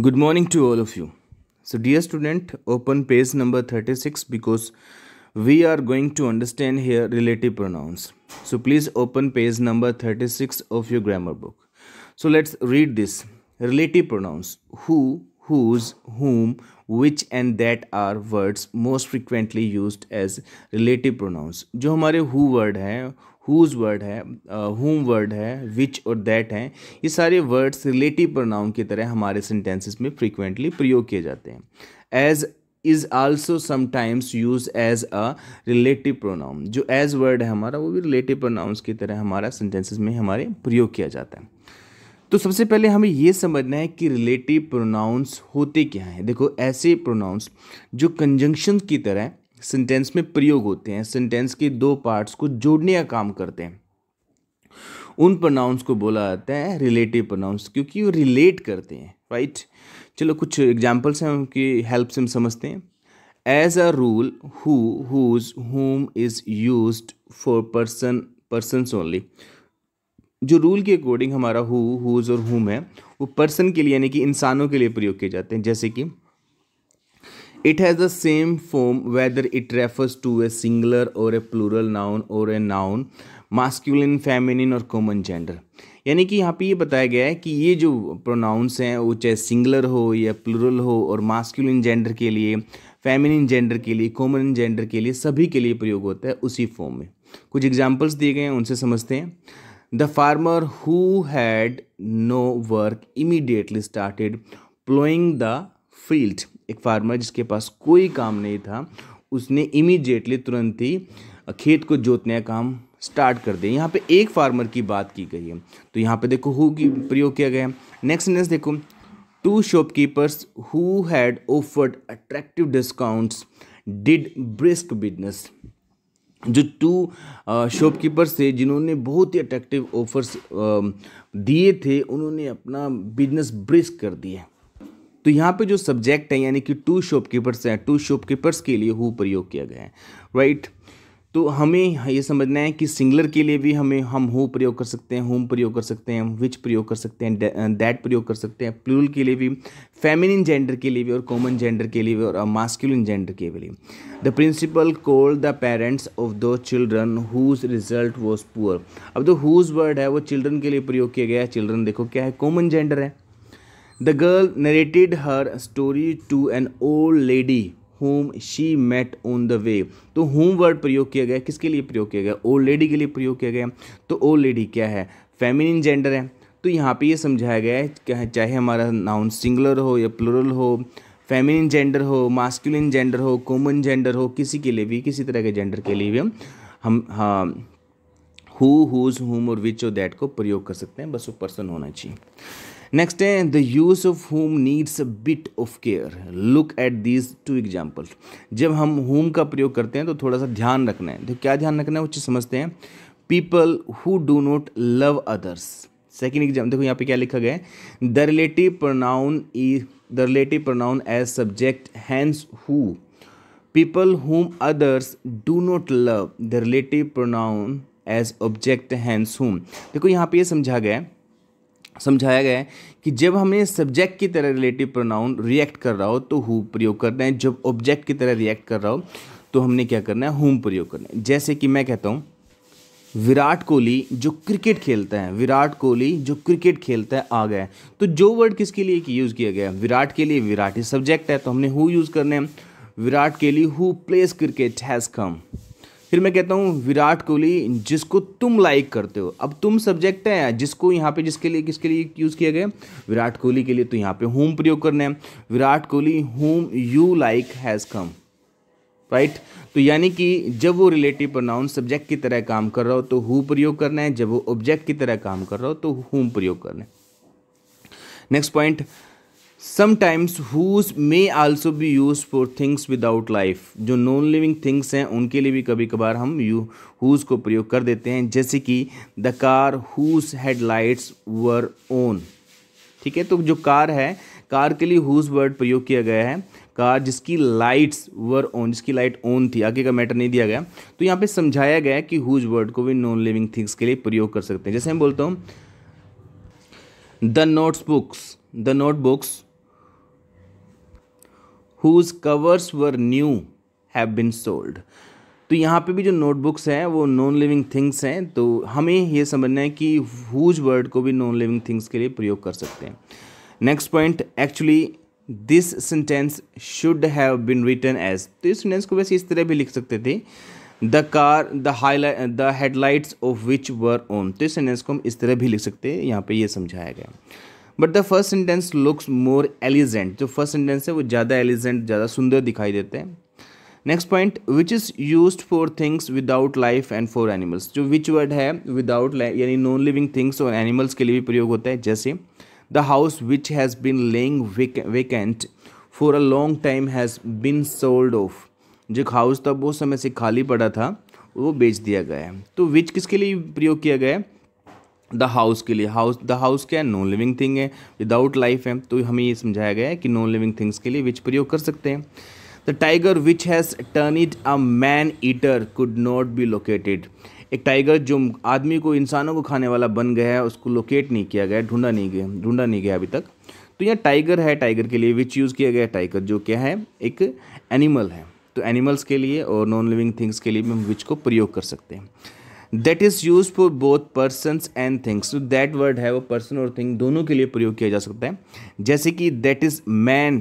good morning to all of you so dear student open page number 36 because we are going to understand here relative pronouns so please open page number 36 of your grammar book so let's read this relative pronouns who whose whom which and that are words most frequently used as relative pronouns जो हमारे who word हैं whose word है whom word है विच और that हैं ये सारे words relative pronoun की तरह हमारे सेंटेंसेस में फ्रिक्वेंटली प्रयोग किए जाते हैं as is also sometimes use as a relative pronoun जो एज वर्ड है हमारा वो भी रिलेटिव प्रोनाउंस की तरह हमारा सेंटेंसेस में हमारे प्रयोग किया जाता है तो सबसे पहले हमें ये समझना है कि रिलेटिव प्रोनाउंस होते क्या हैं देखो ऐसे प्रोनाउंस जो कंजंक्शन की तरह सेंटेंस में प्रयोग होते हैं सेंटेंस के दो पार्ट्स को जोड़ने का काम करते हैं उन प्रोनाउंस को बोला जाता है रिलेटिव प्रोनाउंस क्योंकि वो रिलेट करते हैं राइट चलो कुछ एग्जाम्पल्स हैं उनकी हेल्प से हम समझते हैं as a rule who whose whom is use for person person only जो रूल के अकॉर्डिंग हमारा हु हुज और हुम है वो पर्सन के लिए यानी कि इंसानों के लिए प्रयोग किए जाते हैं जैसे कि It has the same form whether it refers to a singular or a plural noun or a noun, masculine, feminine और common gender. यानी कि यहाँ पे ये बताया गया है कि ये जो प्रोनाउंस हैं वो चाहे सिंगुलर हो या प्लूरल हो और मास्कुलिन जेंडर के लिए फेमिनिन जेंडर के लिए कॉमन जेंडर के लिए सभी के लिए प्रयोग होता है उसी फॉर्म में कुछ एग्जाम्पल्स दिए गए हैं उनसे समझते हैं the farmer who had no work immediately started ploughing the field एक फार्मर जिसके पास कोई काम नहीं था उसने इमीडिएटली तुरंत ही खेत को जोतने का काम स्टार्ट कर दिया यहाँ पे एक फार्मर की बात की गई है तो यहाँ पे देखो हु की प्रयोग किया गया नेक्स्ट नेक्स्ट देखो two shopkeepers who had offered attractive discounts did brisk business जो टू शॉपकीपर्स थे जिन्होंने बहुत ही अट्रैक्टिव ऑफर्स दिए थे उन्होंने अपना बिजनेस ब्रिस्क कर दिया तो यहाँ पे जो सब्जेक्ट है यानी कि टू शॉपकीपर्स हैं टू शॉपकीपर्स के लिए हु प्रयोग किया गया है राइट तो हमें ये समझना है कि सिंगलर के लिए भी हमें हम हु प्रयोग कर सकते हैं होम प्रयोग कर सकते हैं हम विच प्रयोग कर सकते हैं दैट प्रयोग कर सकते हैं प्लूल के लिए भी फेमिनिन जेंडर के लिए भी और कॉमन जेंडर के लिए भी और मास्कुलिन uh, जेंडर के लिए the principal called the parents of दो children whose result was poor अब जो हुज वर्ड है वो चिल्ड्रन के लिए प्रयोग किया गया है चिल्ड्रन देखो क्या है कॉमन जेंडर है the girl narrated her story to an old lady whom she met on the way तो होम वर्ड प्रयोग किया गया किसके लिए प्रयोग किया गया ओल्ड लेडी के लिए प्रयोग किया गया तो ओल्ड लेडी क्या है फेमिनिन जेंडर है तो यहाँ पे ये समझाया गया है चाहे हमारा नाउन सिंगुलर हो या प्लुरल हो फेमिनिन जेंडर हो मास्कुलिन जेंडर हो कॉमन जेंडर हो किसी के लिए भी किसी तरह के जेंडर के लिए भी हम हम हाँ हु हुज हुम और विच और दैट को प्रयोग कर सकते हैं बस वो पर्सन होना चाहिए है the use of whom needs a bit of care look at these two examples जब हम होम का प्रयोग करते हैं तो थोड़ा सा ध्यान रखना है तो क्या ध्यान रखना है वो चीज़ समझते हैं people who do not love others second exam देखो यहाँ पे क्या लिखा गया है the relative pronoun is the relative pronoun as subject hence who people whom others do not love the relative pronoun as object hence whom देखो यहाँ पे ये समझा गया है समझाया गया है कि जब हमें सब्जेक्ट की तरह रिलेटिव प्रोनाउन रिएक्ट कर रहा हो तो हु प्रयोग करना है जब ऑब्जेक्ट की तरह रिएक्ट कर रहा हो तो हमने क्या करना है होम प्रयोग करना है जैसे कि मैं कहता हूँ विराट कोहली जो क्रिकेट खेलता है विराट कोहली जो क्रिकेट खेलता है आ गया तो जो वर्ड किसके लिए कि यूज़ किया गया विराट के लिए विराट ही सब्जेक्ट है तो हमने हु यूज़ करना है विराट के लिए who plays cricket has come फिर मैं कहता हूँ विराट कोहली जिसको तुम लाइक करते हो अब तुम सब्जेक्ट है जिसको यहाँ पे जिसके लिए किसके लिए यूज़ किया गया विराट कोहली के लिए तो यहाँ पे होम प्रयोग करना है Virat Kohli whom you like has come right तो यानी कि जब वो रिलेटिव प्रोनाउन सब्जेक्ट की तरह काम कर रहा हो तो हु प्रयोग करना है जब वो ऑब्जेक्ट की तरह काम कर रहा हो तो हुम प्रयोग करना है next point sometimes whose may also be use for things without life जो नॉन लिविंग थिंग्स हैं उनके लिए भी कभी कभार हम यू हुज को प्रयोग कर देते हैं जैसे कि the car whose headlights were on ठीक है तो जो कार है कार के लिए हुज वर्ड प्रयोग किया गया है कार जिसकी लाइट्स वर ऑन जिसकी लाइट ऑन थी आगे का मैटर नहीं दिया गया तो यहाँ पे समझाया गया कि हुज वर्ड को भी नॉन लिविंग थिंग्स के लिए प्रयोग कर सकते हैं जैसे मैं बोलता हूँ the notes books the notebooks whose covers were new have been sold तो यहाँ पे भी जो नोटबुक्स हैं वो नॉन लिविंग थिंग्स हैं तो हमें ये समझना है कि हुज वर्ड को भी नॉन लिविंग थिंग्स के लिए प्रयोग कर सकते हैं next point actually this sentence should have been written as तो इस सेंटेंस को वैसे इस तरह भी लिख सकते थे the car the highlight the headlights of which were on तो इस सेंटेंस को हम इस तरह भी लिख सकते हैं यहाँ पे ये समझाया गया but the first sentence looks more elegant जो फर्स्ट सेंटेंस है वो ज़्यादा एलिजेंट ज़्यादा सुंदर दिखाई देते हैं next point which is use for things without life and for animals जो विच वर्ड है विदाउट लाइफ यानी नॉन लिविंग थिंग्स और एनिमल्स के लिए भी प्रयोग होता है जैसे the house which has been lying vacant for a long time has been sold off जो हाउस था बहुत समय से खाली पड़ा था वो बेच दिया गया है तो विच किसके लिए प्रयोग किया गया है द हाउस के लिए हाउस द हाउस क्या है नॉन लिविंग थिंग है विदाउट लाइफ है तो हमें ये समझाया गया है कि नॉन लिविंग थिंग्स के लिए विच प्रयोग कर सकते हैं the tiger which has turn it a man eater could not be located एक टाइगर जो आदमी को इंसानों को खाने वाला बन गया है उसको लोकेट नहीं किया गया ढूंढा नहीं गया ढूंढा नहीं गया अभी तक तो यह टाइगर है टाइगर के लिए विच यूज़ किया गया टाइगर जो क्या है एक एनिमल है तो एनिमल्स के लिए और नॉन लिविंग थिंग्स के लिए भी हम विच को प्रयोग कर सकते हैं that is use for both person and things तो दैट वर्ड है वो पर्सन और थिंग दोनों के लिए प्रयोग किया जा सकता है जैसे कि that is man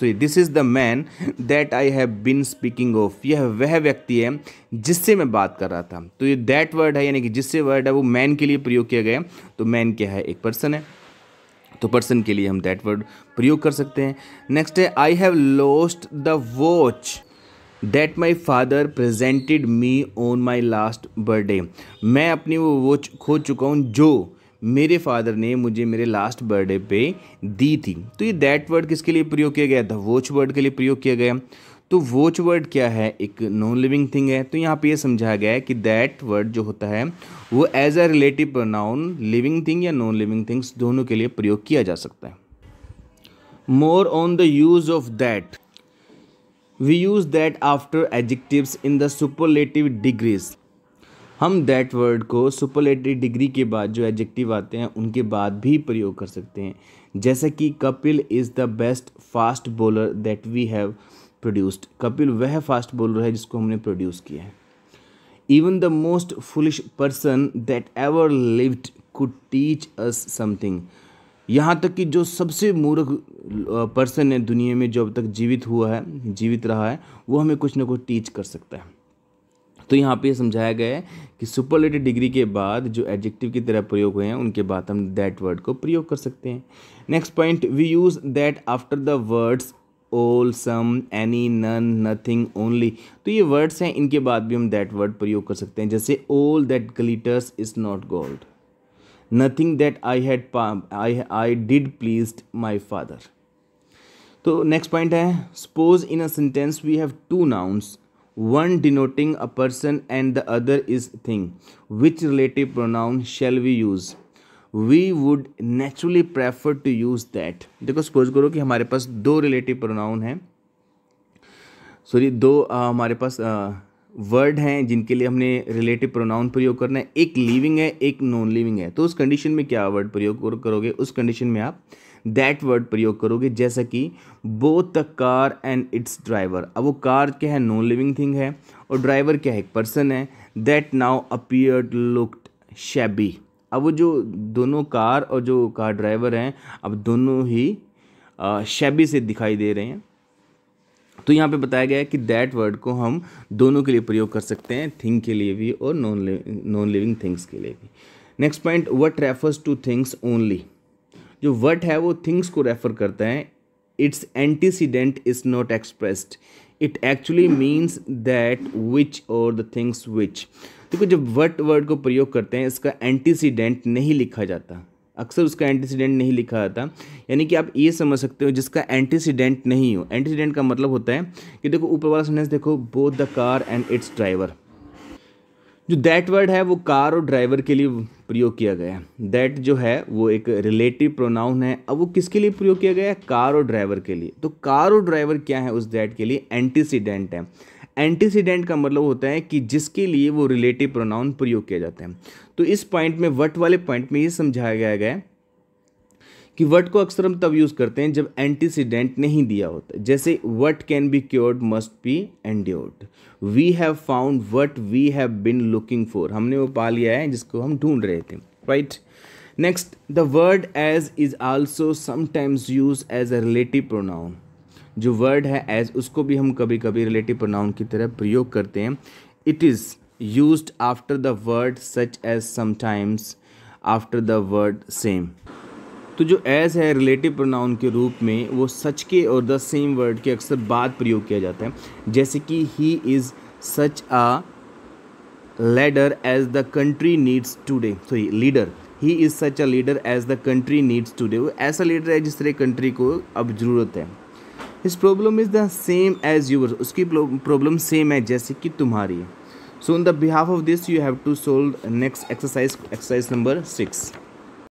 sorry this is the man that I have been speaking of यह वह व्यक्ति है जिससे मैं बात कर रहा था तो ये दैट वर्ड है यानी कि जिससे वर्ड है वो मैन के लिए प्रयोग किया गया तो मैन क्या है एक पर्सन है तो पर्सन के लिए हम दैट वर्ड प्रयोग कर सकते हैं नेक्स्ट है I have lost the watch that my father presented me on my last birthday मैं अपनी वो वॉच खो चुका हूँ जो मेरे फादर ने मुझे मेरे लास्ट बर्थडे पे दी थी तो ये दैट वर्ड किसके लिए प्रयोग किया गया था वॉच वर्ड के लिए प्रयोग किया गया तो वॉच वर्ड क्या है एक नॉन लिविंग थिंग है तो यहाँ पे ये समझाया गया है कि दैट वर्ड जो होता है वो as a relative pronoun living thing या नॉन लिविंग थिंग्स दोनों के लिए प्रयोग किया जा सकता है more on the use of that we use that after adjectives in the superlative degrees हम दैट वर्ड को सुपरलेटिव डिग्री के बाद जो एडजेक्टिव आते हैं उनके बाद भी प्रयोग कर सकते हैं जैसे कि Kapil is the best fast bowler that we have produced Kapil वह फास्ट बॉलर है जिसको हमने प्रोड्यूस किया है even the most foolish person that ever lived could teach us something यहाँ तक कि जो सबसे मूर्ख पर्सन है दुनिया में जो अब तक जीवित हुआ है जीवित रहा है वो हमें कुछ ना कुछ टीच कर सकता है तो यहाँ पे समझाया गया है कि सुपरलेटिव डिग्री के बाद जो एडजेक्टिव की तरह प्रयोग हुए हैं उनके बाद हम दैट वर्ड को प्रयोग कर सकते हैं next point we use that after the words all some any none nothing only तो ये वर्ड्स हैं इनके बाद भी हम दैट वर्ड प्रयोग कर सकते हैं जैसे all that glitters is not gold nothing that I had I I did please my father तो नेक्स्ट पॉइंट है suppose in a sentence we have two nouns one denoting a person and the other is thing which relative pronoun shall we use we would naturally prefer to use that देखो suppose करो कि हमारे पास दो relative pronoun हैं sorry दो आ, हमारे पास word हैं जिनके लिए हमने रिलेटिव प्रोनाउन प्रयोग करना है एक लिविंग है एक नॉन लिविंग है तो उस कंडीशन में क्या वर्ड प्रयोग करोगे उस कंडीशन में आप दैट वर्ड प्रयोग करोगे जैसा कि both the car and its driver अब वो कार क्या है नॉन लिविंग थिंग है और ड्राइवर क्या है एक पर्सन है that now appeared looked shabby अब वो जो दोनों कार और जो कार ड्राइवर हैं अब दोनों ही शैबी से दिखाई दे रहे हैं तो यहाँ पे बताया गया है कि दैट वर्ड को हम दोनों के लिए प्रयोग कर सकते हैं थिंग के लिए भी और नॉन नॉन लिविंग थिंग्स के लिए भी next point what refers to things only जो वट है वो थिंग्स को रेफर करता है its antecedent is not expressed it actually means that which और द थिंग्स विच देखो जब वट वर्ड को प्रयोग करते हैं इसका एंटीसीडेंट नहीं लिखा जाता अक्सर उसका एंटीसीडेंट नहीं लिखा आता यानी कि आप ये समझ सकते हो जिसका एंटीसीडेंट नहीं हो एंटीसीडेंट का मतलब होता है कि देखो ऊपर वाला सेंटेंस देखो both the car and its driver जो दैट वर्ड है वो कार और ड्राइवर के लिए प्रयोग किया गया है दैट जो है वो एक रिलेटिव प्रोनाउन है अब वो किसके लिए प्रयोग किया गया है कार और ड्राइवर के लिए तो कार और ड्राइवर क्या है उस दैट के लिए एंटीसीडेंट है एंटीसीडेंट का मतलब होता है कि जिसके लिए वो रिलेटिव प्रोनाउन प्रयोग किया जाता है तो इस पॉइंट में वट वाले पॉइंट में ये समझाया गया है कि वट को अक्सर हम तब यूज़ करते हैं जब एंटीसीडेंट नहीं दिया होता जैसे what can be cured must be endured we have found what we have been looking for हमने वो पा लिया है जिसको हम ढूंढ रहे थे right next the word as is also sometimes use as a relative pronoun जो वर्ड है एज उसको भी हम कभी कभी रिलेटिव प्रोनाउन की तरह प्रयोग करते हैं it is use after the word such as sometimes after the word same तो जो एज है रिलेटिव प्रोनाउन के रूप में वो सच के और द सेम वर्ड के अक्सर बाद प्रयोग किया जाता है जैसे कि he is such a leader as the country needs today sorry leader he is such a leader as the country needs today वो ऐसा लीडर है जिस तरह कंट्री को अब ज़रूरत है his problem is the same as your उसकी प्रॉब्लम सेम है जैसे कि तुम्हारी so on the behalf of this you have to solve next exercise exercise number six